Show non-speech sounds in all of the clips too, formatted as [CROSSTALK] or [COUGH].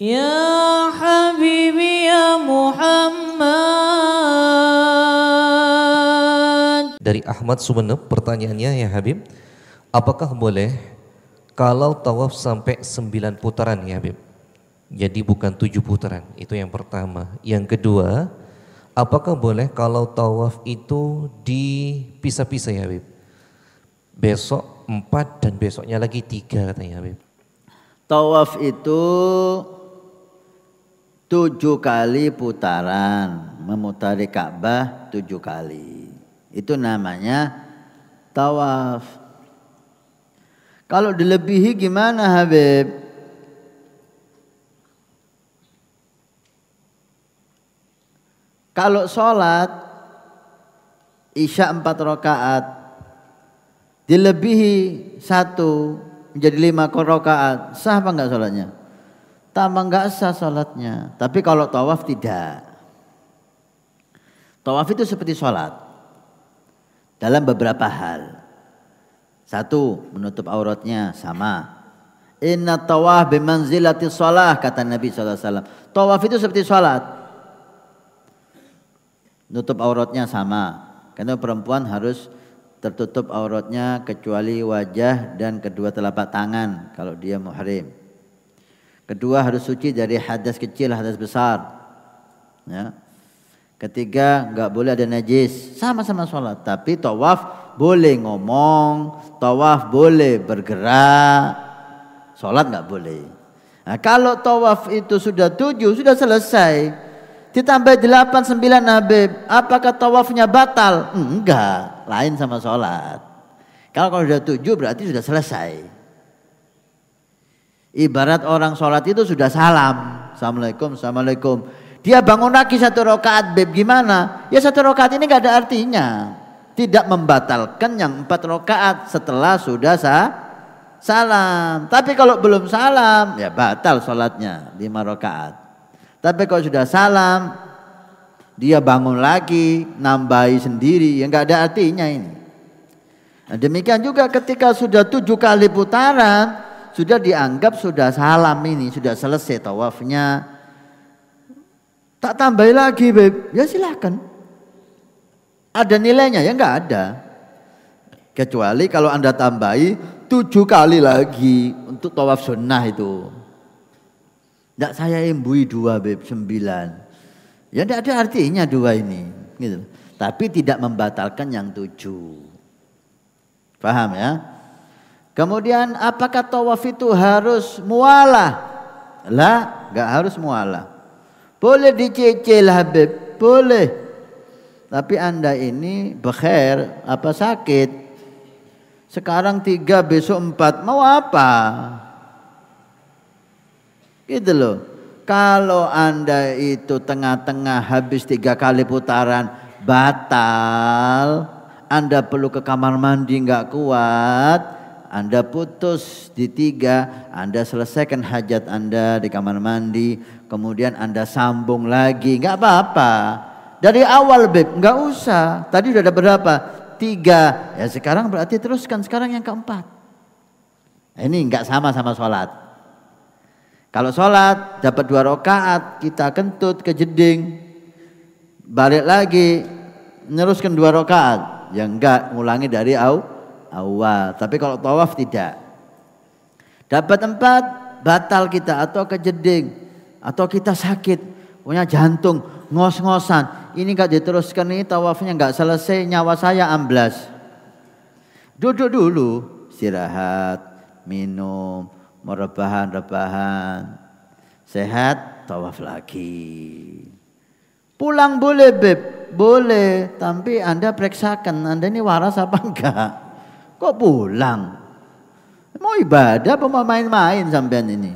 Ya Habibi ya Muhammad Dari Ahmad Sumeneb pertanyaannya ya Habib Apakah boleh kalau tawaf sampai sembilan putaran ya Habib? Jadi bukan tujuh putaran, itu yang pertama. Yang kedua, apakah boleh kalau tawaf itu dipisah-pisah ya Habib? Besok empat dan besoknya lagi 3 katanya ya Habib. Tawaf itu tujuh kali putaran memutari Ka'bah tujuh kali itu namanya tawaf kalau dilebihi gimana Habib kalau sholat isya empat rakaat dilebihi satu menjadi lima rakaat sah apa enggak sholatnya tambah nggak sah sholatnya. Tapi kalau tawaf tidak. Tawaf itu seperti sholat dalam beberapa hal. Satu, menutup auratnya sama. Inna tawaf bimanzilati sholat, kata Nabi SAW. Tawaf itu seperti sholat. Nutup auratnya sama. Karena perempuan harus tertutup auratnya kecuali wajah dan kedua telapak tangan kalau dia muhrim. Kedua harus suci dari hadas kecil, hadas besar. Ya. Ketiga nggak boleh ada najis. Sama-sama sholat. Tapi tawaf boleh ngomong, tawaf boleh bergerak, sholat nggak boleh. Nah, kalau tawaf itu sudah tujuh, sudah selesai. Ditambah delapan, sembilan Habib. Apakah tawafnya batal? Enggak. Lain sama sholat. Kalau kalau sudah tujuh berarti sudah selesai. Ibarat orang sholat itu sudah salam. Assalamualaikum, Assalamualaikum. Dia bangun lagi satu rokaat, beb gimana? Ya satu rokaat ini gak ada artinya. Tidak membatalkan yang empat rokaat setelah sudah sah salam. Tapi kalau belum salam, ya batal sholatnya lima rokaat. Tapi kalau sudah salam, dia bangun lagi, nambahi sendiri, ya nggak ada artinya ini. Nah, demikian juga ketika sudah tujuh kali putaran, sudah dianggap sudah salam ini, sudah selesai tawafnya. Tak tambahi lagi, Beb. Ya silahkan. Ada nilainya? Ya nggak ada. Kecuali kalau Anda tambahi tujuh kali lagi untuk tawaf sunnah itu. tidak saya imbui dua, Beb. Sembilan. Ya tidak ada artinya dua ini. Gitu. Tapi tidak membatalkan yang tujuh. Paham ya? Kemudian apakah tawaf itu harus mualah? Lah, enggak harus mualah. Boleh dicicil Habib, boleh. Tapi Anda ini bekhair apa sakit? Sekarang tiga, besok empat, mau apa? Gitu loh. Kalau Anda itu tengah-tengah habis tiga kali putaran, batal. Anda perlu ke kamar mandi nggak kuat, anda putus di tiga, Anda selesaikan hajat Anda di kamar mandi, kemudian Anda sambung lagi, nggak apa-apa. Dari awal beb, nggak usah. Tadi udah ada berapa? Tiga. Ya sekarang berarti teruskan sekarang yang keempat. Ini nggak sama sama sholat. Kalau sholat dapat dua rakaat kita kentut ke jeding, balik lagi meneruskan dua rakaat. Ya enggak, ngulangi dari awal awal. Tapi kalau tawaf tidak. Dapat tempat batal kita atau kejeding atau kita sakit, punya jantung, ngos-ngosan. Ini gak diteruskan ini tawafnya nggak selesai, nyawa saya amblas. Duduk dulu, istirahat, minum, merebahan-rebahan. Sehat, tawaf lagi. Pulang boleh beb, boleh, tapi Anda periksakan Anda ini waras apa enggak. [LAUGHS] Kok pulang? Mau ibadah apa mau main-main sampean ini?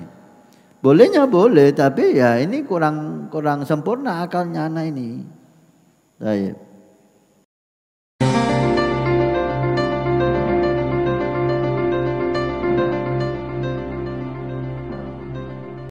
Bolehnya boleh, tapi ya ini kurang kurang sempurna akalnya anak ini. Baik.